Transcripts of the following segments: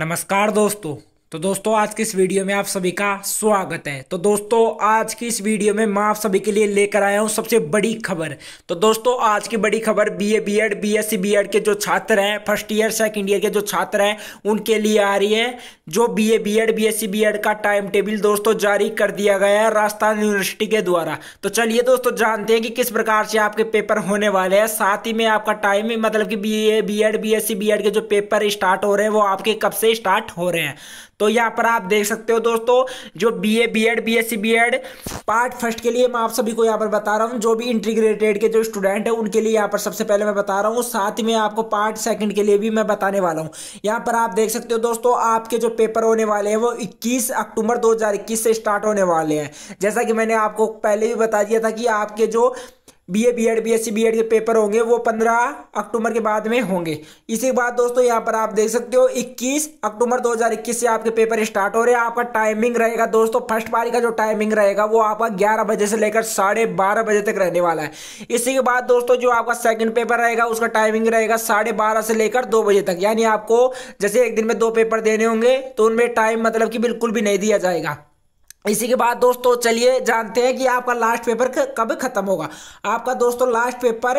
नमस्कार दोस्तों तो दोस्तों आज की इस वीडियो में आप सभी का स्वागत है तो दोस्तों आज की इस वीडियो में मैं आप सभी के लिए लेकर आया हूं सबसे बड़ी खबर तो दोस्तों आज की बड़ी खबर बीए बीएड बीएससी बीएड के जो छात्र हैं फर्स्ट ईयर सेकंड ईयर के जो छात्र हैं उनके लिए आ रही है जो बीए बीएड बीएससी बीएड का टाइम टेबल दोस्तों जारी कर दिया गया है राजस्थान यूनिवर्सिटी के द्वारा तो चलिए दोस्तों जानते हैं कि किस प्रकार से आपके पेपर होने वाले हैं साथ ही में आपका टाइम मतलब कि B A B Ed B S के जो पेपर स्टार्ट हो रहे हैं वो आपके कब से स्टार्ट हो रहे हैं तो यहाँ पर आप देख सकते हो दोस्तों जो B A B Ed B S C B Ed part first के लिए मैं आप सभी को यहाँ पर बता रहा हूँ जो भी इंटीग्रेटेड के जो स्टूडेंट है उनके लिए यहाँ पर सबसे पहले मैं बता रहा हूँ साथ में आपको पार्ट सेकंड के लिए भी मैं बताने वाला हूँ यहाँ पर आप देख सकते हो दोस्तों आपके जो पेपर होने वाले हैं वो इक्कीस अक्टूबर दो से स्टार्ट होने वाले हैं जैसा कि मैंने आपको पहले भी बता दिया था कि आपके जो बीए बीएड बीएससी बीएड के पेपर होंगे वो 15 अक्टूबर के बाद में होंगे इसी बात दोस्तों यहाँ पर आप देख सकते हो 21 अक्टूबर 2021 से आपके पेपर स्टार्ट हो रहे हैं आपका टाइमिंग रहेगा दोस्तों फर्स्ट पारी का जो टाइमिंग रहेगा वो आपका 11 बजे से लेकर साढ़े बारह बजे तक रहने वाला है इसी के बाद दोस्तों जो आपका सेकेंड पेपर रहेगा उसका टाइमिंग रहेगा साढ़े से लेकर दो बजे तक यानी आपको जैसे एक दिन में दो पेपर देने होंगे तो उनमें टाइम मतलब कि बिल्कुल भी नहीं दिया जाएगा इसी के बाद दोस्तों चलिए जानते हैं कि आपका लास्ट पेपर कब खत्म होगा आपका दोस्तों लास्ट पेपर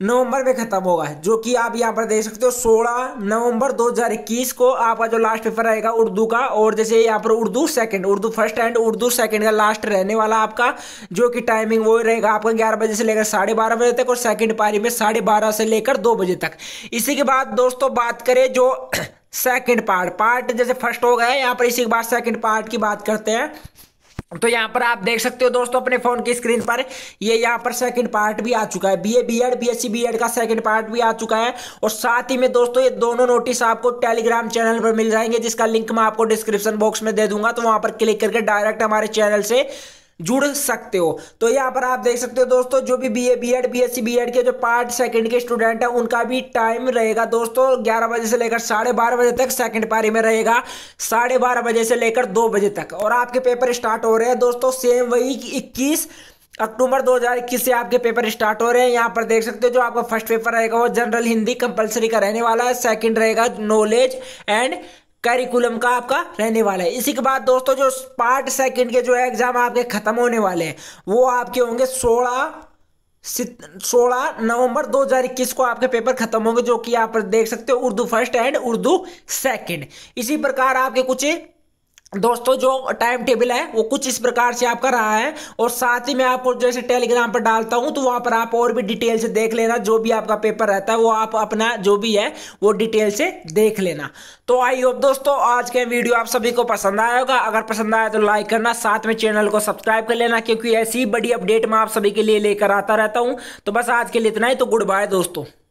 नवंबर में ख़त्म होगा जो कि आप यहाँ पर देख सकते हो 16 नवंबर 2021 को आपका जो लास्ट पेपर रहेगा उर्दू का और जैसे यहाँ पर Urdu second Urdu first and Urdu second का लास्ट रहने वाला आपका जो कि टाइमिंग वो रहेगा आपका ग्यारह बजे से लेकर साढ़े बारह बजे तक और सेकंड पारी में साढ़े बारह से लेकर दो बजे तक इसी के बाद दोस्तों बात करें जो सेकेंड पार्ट पार्ट जैसे फर्स्ट हो गया यहाँ पर इसी के बाद सेकेंड पार्ट की बात करते हैं तो यहाँ पर आप देख सकते हो दोस्तों अपने फोन की स्क्रीन पर ये यहाँ पर सेकंड पार्ट भी आ चुका है बीए बीएड बीएससी बीएड का सेकंड पार्ट भी आ चुका है और साथ ही में दोस्तों ये दोनों नोटिस आपको टेलीग्राम चैनल पर मिल जाएंगे जिसका लिंक मैं आपको डिस्क्रिप्शन बॉक्स में दे दूंगा तो वहां पर क्लिक करके डायरेक्ट हमारे चैनल से जुड़ सकते हो तो यहाँ पर आप देख सकते हो दोस्तों जो भी B A B Ed B S C B Ed के जो पार्ट सेकंड के स्टूडेंट हैं उनका भी टाइम रहेगा दोस्तों ग्यारह बजे से लेकर साढ़े बारह बजे तक सेकंड पारी में रहेगा साढ़े बारह बजे से लेकर दो बजे तक और आपके पेपर स्टार्ट हो रहे हैं दोस्तों सेम वही इक्कीस अक्टूबर 2021 से आपके पेपर स्टार्ट हो रहे हैं यहाँ पर देख सकते हो जो आपका फर्स्ट पेपर रहेगा वो जनरल हिंदी कंपलसरी का रहने वाला है सेकंड रहेगा नॉलेज एंड करिकुलम का आपका रहने वाला है इसी के बाद दोस्तों जो पार्ट सेकंड के जो एग्ज़ाम आपके ख़त्म होने वाले हैं वो आपके होंगे सोलह सोलह नवंबर 2021 को आपके पेपर खत्म होंगे जो कि आप देख सकते हो Urdu first and Urdu second इसी प्रकार आपके कुछ दोस्तों जो टाइम टेबल है वो कुछ इस प्रकार से आपका रहा है और साथ ही मैं आपको जैसे टेलीग्राम पर डालता हूँ तो वहाँ पर आप और भी डिटेल से देख लेना जो भी आपका पेपर रहता है वो आप अपना जो भी है वो डिटेल से देख लेना तो आई होप दोस्तों आज का वीडियो आप सभी को पसंद आया होगा अगर पसंद आया तो लाइक करना साथ में चैनल को सब्सक्राइब कर लेना क्योंकि ऐसी बड़ी अपडेट मैं आप सभी के लिए लेकर आता रहता हूँ तो बस आज के लिए इतना ही तो गुड बाय दोस्तों